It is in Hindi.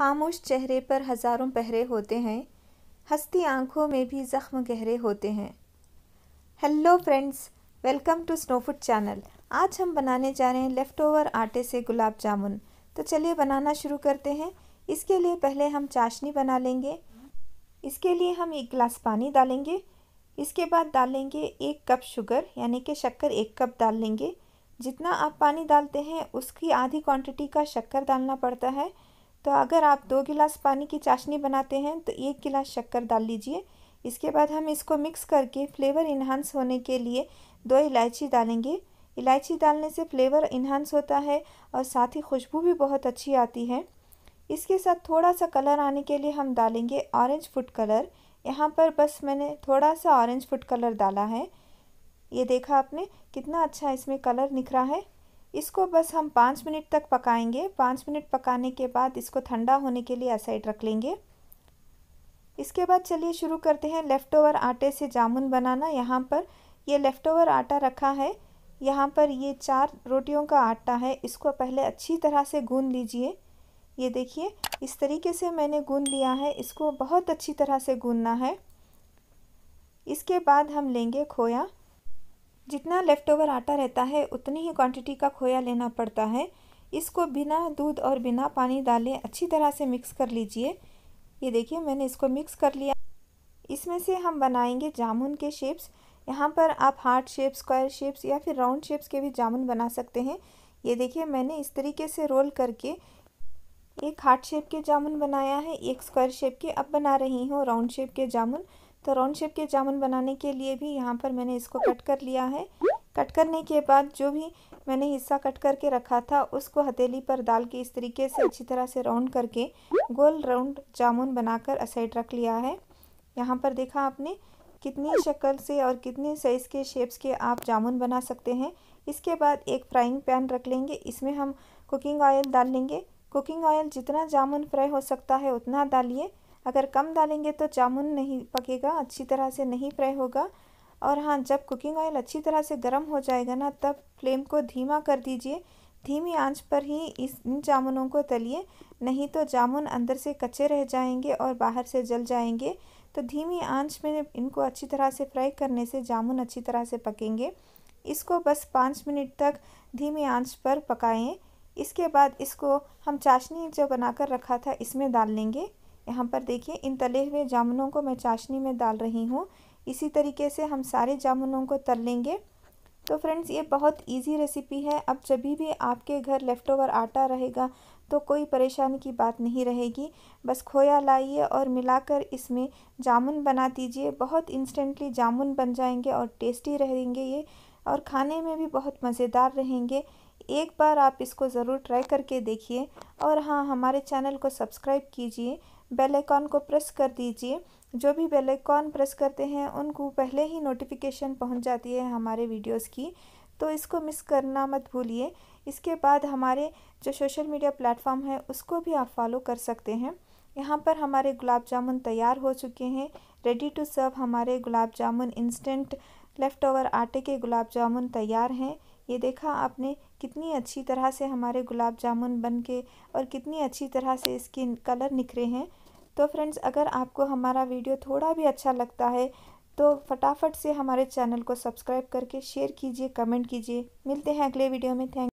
खामोश चेहरे पर हज़ारों पहरे होते हैं हंसती आँखों में भी ज़ख्म गहरे होते हैं hello friends welcome to Snowfood channel आज हम बनाने जा रहे हैं लेफ़्ट ओवर आटे से गुलाब जामुन तो चलिए बनाना शुरू करते हैं इसके लिए पहले हम चाशनी बना लेंगे इसके लिए हम एक गिलास पानी डालेंगे इसके बाद डालेंगे एक कप शुगर यानी कि शक्कर एक कप डाल लेंगे जितना आप पानी डालते हैं उसकी आधी क्वांटिटी का शक्कर डालना पड़ता है तो अगर आप दो गिलास पानी की चाशनी बनाते हैं तो एक गिलास शक्कर डाल लीजिए इसके बाद हम इसको मिक्स करके फ्लेवर इन्हांस होने के लिए दो इलायची डालेंगे इलायची डालने से फ्लेवर इन्हांस होता है और साथ ही खुशबू भी बहुत अच्छी आती है इसके साथ थोड़ा सा कलर आने के लिए हम डालेंगे ऑरेंज फूड कलर यहाँ पर बस मैंने थोड़ा सा ऑरेंज फूड कलर डाला है ये देखा आपने कितना अच्छा इसमें कलर निखरा है इसको बस हम पाँच मिनट तक पकाएंगे पाँच मिनट पकाने के बाद इसको ठंडा होने के लिए साइड रख लेंगे इसके बाद चलिए शुरू करते हैं लेफ़्ट ओवर आटे से जामुन बनाना यहाँ पर ये लेफ़्ट ओवर आटा रखा है यहाँ पर ये चार रोटियों का आटा है इसको पहले अच्छी तरह से गून लीजिए ये देखिए इस तरीके से मैंने गून लिया है इसको बहुत अच्छी तरह से गूनना है इसके बाद हम लेंगे खोया जितना लेफ़्ट ओवर आटा रहता है उतनी ही क्वांटिटी का खोया लेना पड़ता है इसको बिना दूध और बिना पानी डाले अच्छी तरह से मिक्स कर लीजिए ये देखिए मैंने इसको मिक्स कर लिया इसमें से हम बनाएंगे जामुन के शेप्स यहाँ पर आप हार्ट शेप स्क्वायर शेप्स या फिर राउंड शेप्स के भी जामुन बना सकते हैं ये देखिए मैंने इस तरीके से रोल करके एक हार्ट शेप के जामुन बनाया है एक स्क्वायर शेप के अब बना रही हूँ राउंड शेप के जामुन तो राउंड शेप के जामुन बनाने के लिए भी यहाँ पर मैंने इसको कट कर लिया है कट करने के बाद जो भी मैंने हिस्सा कट करके रखा था उसको हथेली पर डाल के इस तरीके से अच्छी तरह से राउंड करके गोल राउंड जामुन बनाकर असाइड रख लिया है यहाँ पर देखा आपने कितनी शक्ल से और कितने साइज़ के शेप्स के आप जामुन बना सकते हैं इसके बाद एक फ्राइंग पैन रख लेंगे इसमें हम कुकिंग ऑयल डाल लेंगे कुकिंग ऑयल जितना जामुन फ्राई हो सकता है उतना डालिए अगर कम डालेंगे तो जामुन नहीं पकेगा अच्छी तरह से नहीं फ्राई होगा और हाँ जब कुकिंग ऑयल अच्छी तरह से गर्म हो जाएगा ना तब फ्लेम को धीमा कर दीजिए धीमी आंच पर ही इस इन जामुनों को तलिए नहीं तो जामुन अंदर से कच्चे रह जाएंगे और बाहर से जल जाएंगे तो धीमी आंच में इनको अच्छी तरह से फ्राई करने से जामुन अच्छी तरह से पकेंगे इसको बस पाँच मिनट तक धीमी आंच पर पकाएं इसके बाद इसको हम चाशनी जो बनाकर रखा था इसमें डाल लेंगे यहाँ पर देखिए इन तले हुए जामुनों को मैं चाशनी में डाल रही हूँ इसी तरीके से हम सारे जामुनों को तल लेंगे तो फ्रेंड्स ये बहुत इजी रेसिपी है अब जब भी आपके घर लेफ़्ट ओवर आटा रहेगा तो कोई परेशानी की बात नहीं रहेगी बस खोया लाइए और मिलाकर इसमें जामुन बना दीजिए बहुत इंस्टेंटली जामुन बन जाएंगे और टेस्टी रहेंगे ये और खाने में भी बहुत मज़ेदार रहेंगे एक बार आप इसको ज़रूर ट्राई करके देखिए और हाँ हमारे चैनल को सब्सक्राइब कीजिए बेल आइकॉन को प्रेस कर दीजिए जो भी बेल आइकॉन प्रेस करते हैं उनको पहले ही नोटिफिकेशन पहुंच जाती है हमारे वीडियोस की तो इसको मिस करना मत भूलिए इसके बाद हमारे जो सोशल मीडिया प्लेटफॉर्म है उसको भी आप फॉलो कर सकते हैं यहाँ पर हमारे गुलाब जामुन तैयार हो चुके हैं रेडी टू सर्व हमारे gulab jamun instant left over आटे के गुलाब जामुन तैयार हैं ये देखा आपने कितनी अच्छी तरह से हमारे गुलाब जामुन बन के और कितनी अच्छी तरह से इसके कलर निखरे हैं तो फ्रेंड्स अगर आपको हमारा वीडियो थोड़ा भी अच्छा लगता है तो फटाफट से हमारे चैनल को सब्सक्राइब करके शेयर कीजिए कमेंट कीजिए मिलते हैं अगले वीडियो में थैंक